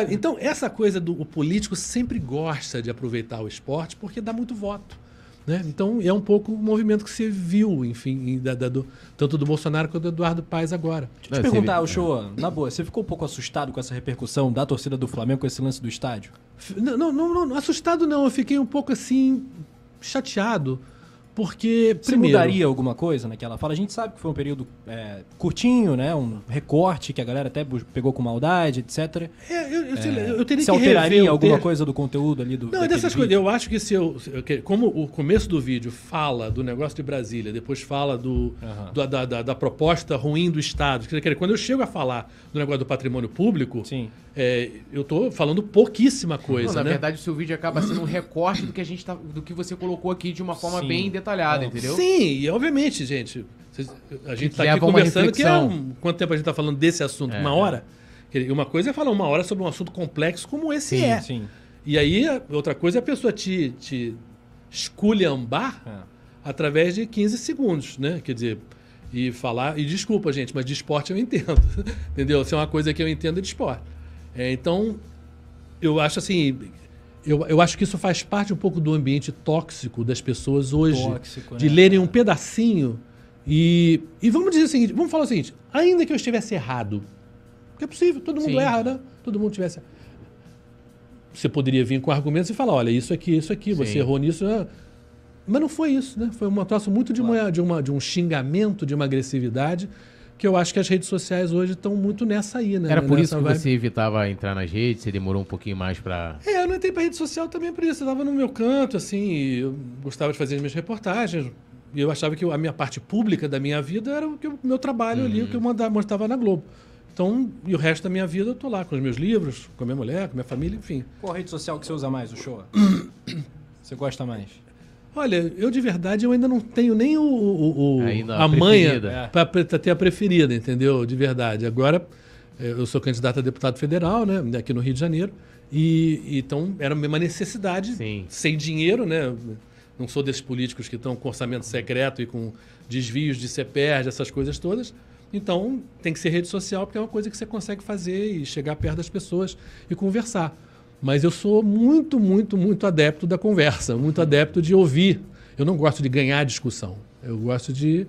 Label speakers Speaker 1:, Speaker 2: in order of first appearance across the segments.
Speaker 1: Sabe? Então, essa coisa do político sempre gosta de aproveitar o esporte porque dá muito voto. Né? Então, é um pouco o movimento que você viu, enfim, da, da, do, tanto do Bolsonaro quanto do Eduardo Paes agora. Deixa eu te Não, perguntar, Ochoa, na boa, você ficou um pouco assustado com essa repercussão da torcida do Flamengo com esse lance do estádio? Não, não, não, não, assustado não, eu fiquei um pouco assim chateado porque, primeiro... Se mudaria alguma coisa naquela fala? A gente sabe que foi um período é, curtinho, né? Um recorte que a galera até pegou com maldade, etc. É, eu, eu, é, eu teria se que alteraria alguma ter... coisa do conteúdo ali do Não, é dessas vídeo? coisas. Eu acho que se eu... Como o começo do vídeo fala do negócio de Brasília, depois fala do, uhum. do da, da, da, proposta ruim do Estado. Quando eu chego a falar do negócio do patrimônio público, Sim. É, eu estou falando pouquíssima coisa, Não, Na né? verdade,
Speaker 2: o seu vídeo acaba sendo um recorte do que, a gente tá, do que você colocou aqui de uma forma Sim. bem detalhada detalhada, entendeu?
Speaker 1: Sim, e obviamente, gente. A gente está aqui conversando, que é um, quanto tempo a gente está falando desse assunto? É. Uma hora? Uma coisa é falar uma hora sobre um assunto complexo como esse sim, é. Sim. E aí, outra coisa é a pessoa te, te esculhambar é. através de 15 segundos, né? Quer dizer, e falar. E desculpa, gente, mas de esporte eu entendo. entendeu? Se é uma coisa que eu entendo é de esporte. É, então, eu acho assim. Eu, eu acho que isso faz parte um pouco do ambiente tóxico das pessoas hoje. Tóxico, de né? lerem um é. pedacinho e, e vamos dizer o seguinte: vamos falar o seguinte, ainda que eu estivesse errado, porque é possível, todo mundo Sim. erra, né? Todo mundo tivesse errado você poderia vir com argumentos e falar, olha, isso aqui, isso aqui, Sim. você errou nisso. Né? Mas não foi isso, né? Foi um troço muito de, claro. uma, de, uma, de um xingamento, de uma agressividade que eu acho que as redes sociais hoje estão muito nessa aí, né? Era por nessa isso que vibe. você
Speaker 2: evitava entrar nas redes, você demorou um pouquinho mais para.
Speaker 1: É, eu não entrei para rede social também por isso. Eu estava no meu canto, assim, eu gostava de fazer as minhas reportagens. E eu achava que a minha parte pública da minha vida era o, que o meu trabalho ali, o que eu uhum. mandava, mostrava na Globo. Então, e o resto da minha vida eu tô lá com os meus livros, com a minha mulher, com a minha família, enfim. Qual rede social que você usa mais, o show? você gosta mais? Olha, eu de verdade eu ainda não tenho nem o, o, o a, a manha para ter a preferida, entendeu? De verdade. Agora eh, eu sou candidato a deputado federal, né, aqui no Rio de Janeiro, e então era uma necessidade, Sim. sem dinheiro, né? Não sou desses políticos que estão com orçamento secreto e com desvios de CPR, essas coisas todas. Então tem que ser rede social porque é uma coisa que você consegue fazer e chegar perto das pessoas e conversar. Mas eu sou muito, muito, muito adepto da conversa, muito adepto de ouvir. Eu não gosto de ganhar discussão. Eu gosto de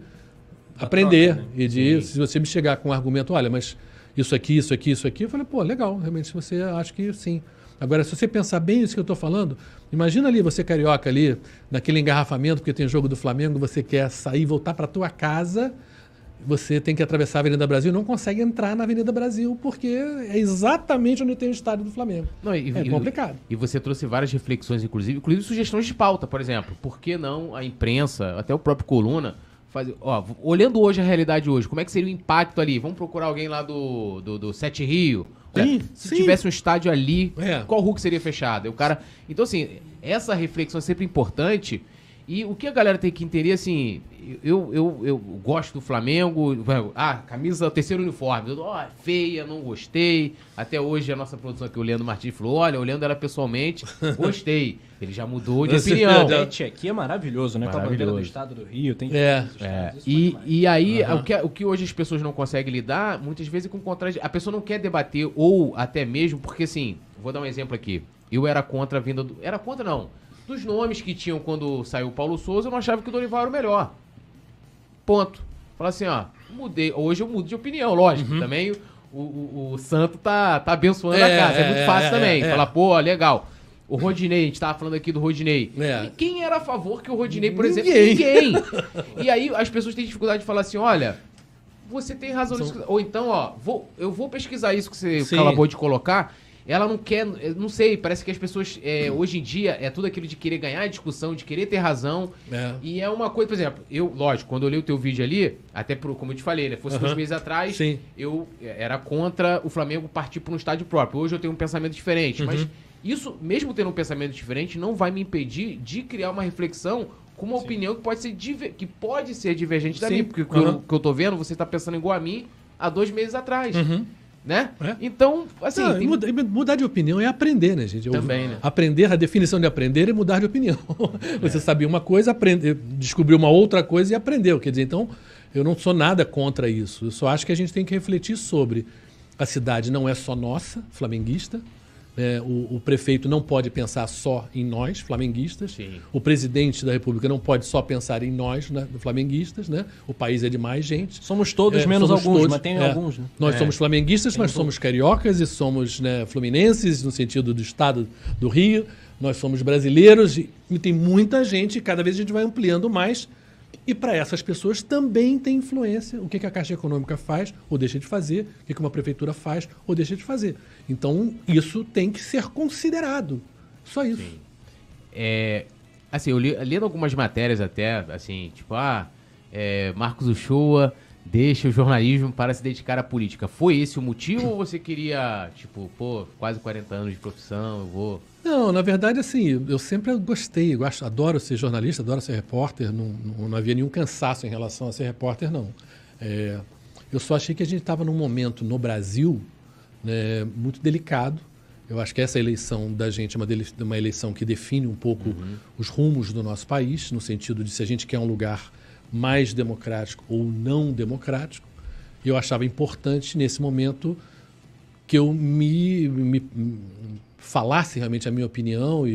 Speaker 1: da aprender troca, né? e de Sim. se você me chegar com um argumento, olha, mas isso aqui, isso aqui, isso aqui, eu falei, pô, legal, realmente você acha que sim. Agora, se você pensar bem isso que eu estou falando, imagina ali você carioca ali, naquele engarrafamento, porque tem jogo do Flamengo, você quer sair, voltar para tua casa, você tem que atravessar a Avenida Brasil e não consegue entrar na Avenida Brasil, porque é exatamente onde tem o estádio do Flamengo. Não, e, é e, complicado.
Speaker 2: E você trouxe várias reflexões, inclusive, inclusive sugestões de pauta, por exemplo. Por que não a imprensa, até o próprio Coluna, fazer. Ó, olhando hoje a realidade hoje, como é que seria o impacto ali? Vamos procurar alguém lá do, do, do Sete Rio. Né? Sim, Se sim. tivesse um estádio ali, é. qual Hulk seria fechado? O cara. Então, assim, essa reflexão é sempre importante. E o que a galera tem que entender, assim, eu, eu, eu gosto do Flamengo, ah, camisa, terceiro uniforme, ó, oh, feia, não gostei. Até hoje a nossa produção aqui, o Leandro Martins, falou, olha, olhando ela pessoalmente, gostei. Ele já mudou de opinião. O pet aqui é maravilhoso, né? Maravilhoso. Com a bandeira do estado do Rio, tem é, é. E, e aí, uhum. o, que, o que hoje as pessoas não conseguem lidar, muitas vezes é com contra... A pessoa não quer debater, ou até mesmo, porque assim, vou dar um exemplo aqui. Eu era contra a vinda do... Era contra, não dos nomes que tinham quando saiu o Paulo Souza, eu não achava que o Dorival era o melhor. Ponto. Falar assim, ó, mudei. Hoje eu mudo de opinião, lógico. Uhum. Também o, o, o, Santo tá, tá abençoando é, a casa. É, é muito fácil é, também. É, é. Falar, pô, legal. O Rodinei, a gente tava falando aqui do Rodinei. É. E quem era a favor que o Rodinei, por Ninguém. exemplo? Ninguém. e aí as pessoas têm dificuldade de falar assim, olha, você tem razão São... Ou então, ó, vou, eu vou pesquisar isso que você Sim. acabou de colocar ela não quer, eh, não sei, parece que as pessoas é, hoje em dia é tudo aquilo de querer ganhar a é discussão, de querer ter razão. É. E é uma coisa, por exemplo, eu, lógico, quando eu li o teu vídeo ali, até pro, como eu te falei, né, fosse uhum. dois meses atrás, Sim. eu eh, era contra o Flamengo partir para um estádio próprio. Hoje eu tenho um pensamento diferente, mas uhum. isso, mesmo tendo um pensamento diferente, não vai me impedir de criar uma reflexão com uma Sim. opinião que pode ser, que pode ser divergente da Sim. minha, porque o que, eu, que eu tô vendo, você tá pensando igual a mim há dois meses atrás. Uhum.
Speaker 1: Né? É. Então, assim. Não, tem... mudar, mudar de opinião é aprender, né, gente? Eu, Também, né? Aprender, a definição de aprender é mudar de opinião. Você sabia uma coisa, aprende, descobriu uma outra coisa e aprendeu. Quer dizer, então, eu não sou nada contra isso. Eu só acho que a gente tem que refletir sobre. A cidade não é só nossa, flamenguista, é, o, o, prefeito não pode pensar só em nós, flamenguistas. Sim. O presidente da República não pode só pensar em nós, né, flamenguistas. Né? O país é de mais gente. Somos todos, é, menos somos alguns, todos, mas tem é, alguns. Né? Nós é. somos flamenguistas, tem mas somos cariocas e somos né, fluminenses, no sentido do estado do Rio. Nós somos brasileiros e, e tem muita gente, e cada vez a gente vai ampliando mais e para essas pessoas também tem influência o que, que a Caixa Econômica faz ou deixa de fazer, o que, que uma prefeitura faz ou deixa de fazer. Então, isso tem que ser considerado. Só isso. Sim.
Speaker 2: É, assim, eu li, lendo algumas matérias até, assim, tipo, ah, é, Marcos Uchoa deixa o jornalismo para se dedicar à política. Foi esse o motivo ou você queria, tipo, pô, quase 40 anos de profissão, eu vou.
Speaker 1: Não, na verdade, assim, eu sempre gostei, eu acho, adoro ser jornalista, adoro ser repórter, não, não, não havia nenhum cansaço em relação a ser repórter, não. É, eu só achei que a gente estava num momento no Brasil né, muito delicado. Eu acho que essa eleição da gente é uma, uma eleição que define um pouco uhum. os rumos do nosso país, no sentido de se a gente quer um lugar mais democrático ou não democrático, eu achava importante nesse momento que eu me, me, falasse realmente a minha opinião e,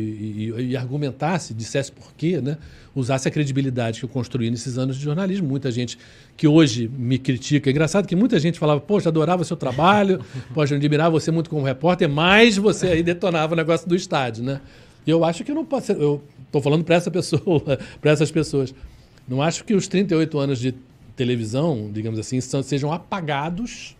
Speaker 1: e, e, argumentasse, dissesse porquê, né? usasse a credibilidade que eu construí nesses anos de jornalismo. Muita gente que hoje me critica. É engraçado que muita gente falava, poxa, adorava seu trabalho, poxa, admirava você muito como repórter, mas você aí detonava o negócio do estádio. Né? E eu acho que eu não posso. Eu estou falando para essa pessoa, para essas pessoas. Não acho que os 38 anos de televisão, digamos assim, sejam apagados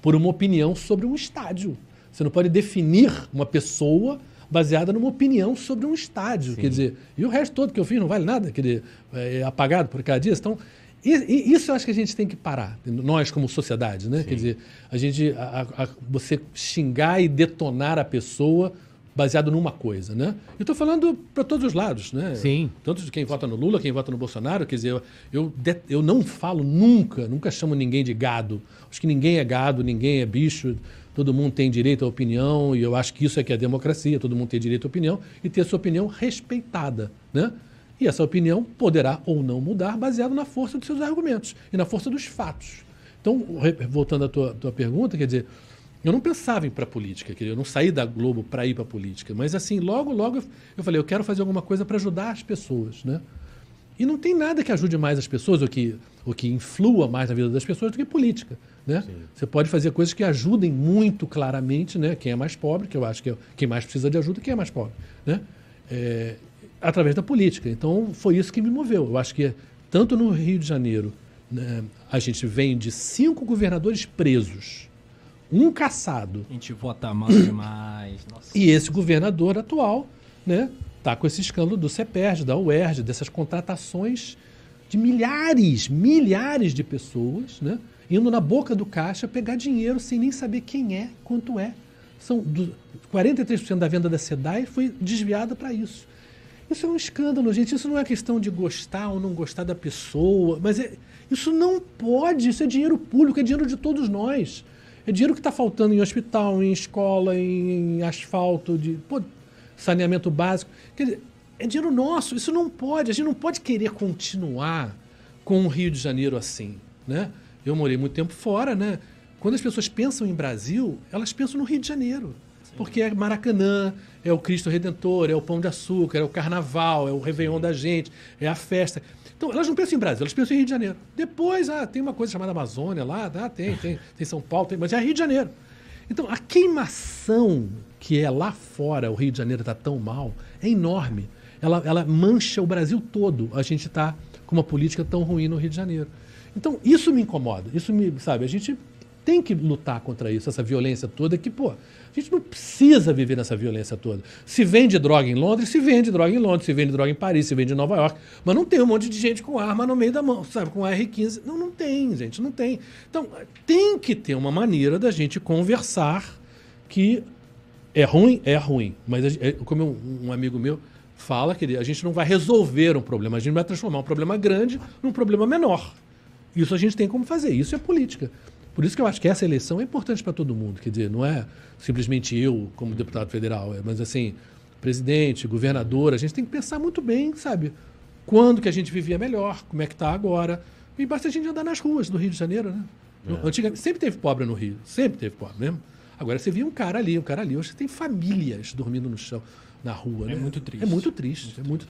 Speaker 1: por uma opinião sobre um estádio. Você não pode definir uma pessoa baseada numa opinião sobre um estádio. Sim. Quer dizer, e o resto todo que eu fiz não vale nada, quer dizer, é, é apagado por cada dia. Então, isso eu acho que a gente tem que parar, nós como sociedade, né? Sim. Quer dizer, a gente, a, a, você xingar e detonar a pessoa baseado numa coisa, né? Eu estou falando para todos os lados, né? Sim. Tanto de quem vota no Lula, quem vota no Bolsonaro, quer dizer, eu, eu, eu não falo nunca, nunca chamo ninguém de gado. Acho que ninguém é gado, ninguém é bicho, todo mundo tem direito à opinião e eu acho que isso é que é democracia, todo mundo tem direito à opinião e ter a sua opinião respeitada, né? E essa opinião poderá ou não mudar baseado na força dos seus argumentos e na força dos fatos. Então, voltando à tua, tua pergunta, quer dizer, eu não pensava em ir para a política, eu não saí da Globo para ir para a política, mas assim, logo, logo eu falei, eu quero fazer alguma coisa para ajudar as pessoas, né? E não tem nada que ajude mais as pessoas, ou que, ou que influa mais na vida das pessoas, do que política. Né? Você pode fazer coisas que ajudem muito claramente né? quem é mais pobre, que eu acho que é quem mais precisa de ajuda, quem é mais pobre. Né? É, através da política. Então, foi isso que me moveu. Eu acho que, tanto no Rio de Janeiro, né, a gente vem de cinco governadores presos. Um caçado. A gente vota mal demais. Nossa. E esse governador atual, né, tá com esse escândalo do CEPERD, da UERJ, dessas contratações de milhares, milhares de pessoas, né, indo na boca do caixa pegar dinheiro sem nem saber quem é, quanto é. São do, 43% da venda da SEDAI foi desviada para isso. Isso é um escândalo, gente. Isso não é questão de gostar ou não gostar da pessoa, mas é, isso não pode. Isso é dinheiro público, é dinheiro de todos nós. É dinheiro que está faltando em hospital, em escola, em, em asfalto, de pô, saneamento básico. Quer dizer, é dinheiro nosso. Isso não pode. A gente não pode querer continuar com o Rio de Janeiro assim, né? Eu morei muito tempo fora, né? Quando as pessoas pensam em Brasil, elas pensam no Rio de Janeiro porque é Maracanã, é o Cristo Redentor, é o Pão de Açúcar, é o Carnaval, é o Réveillon Sim. da gente, é a festa. Então, elas não pensam em Brasil, elas pensam em Rio de Janeiro. Depois, ah, tem uma coisa chamada Amazônia lá, ah, tem, tem, tem São Paulo, tem, mas é Rio de Janeiro. Então, a queimação que é lá fora, o Rio de Janeiro está tão mal, é enorme. Ela, ela mancha o Brasil todo. A gente está com uma política tão ruim no Rio de Janeiro. Então, isso me incomoda. Isso me, sabe, a gente tem que lutar contra isso, essa violência toda, que, pô, a gente não precisa viver nessa violência toda. Se vende droga em Londres, se vende droga em Londres, se vende droga em Paris, se vende em Nova York, mas não tem um monte de gente com arma no meio da mão, sabe, com R15. Não, não tem, gente, não tem. Então, tem que ter uma maneira da gente conversar que é ruim, é ruim, mas é, como um, um amigo meu fala que a gente não vai resolver um problema, a gente vai transformar um problema grande num problema menor. Isso a gente tem como fazer, isso é política. Por isso que eu acho que essa eleição é importante para todo mundo. Quer dizer, não é simplesmente eu como deputado federal, é, mas assim, presidente, governador, a gente tem que pensar muito bem, sabe? Quando que a gente vivia melhor, como é que está agora. E basta a gente andar nas ruas do Rio de Janeiro, né? É. Antigamente, sempre teve pobre no Rio, sempre teve pobre mesmo. Né? Agora você via um cara ali, um cara ali. Hoje você tem famílias dormindo no chão, na rua. É né? muito triste. É muito triste. Muito é muito triste.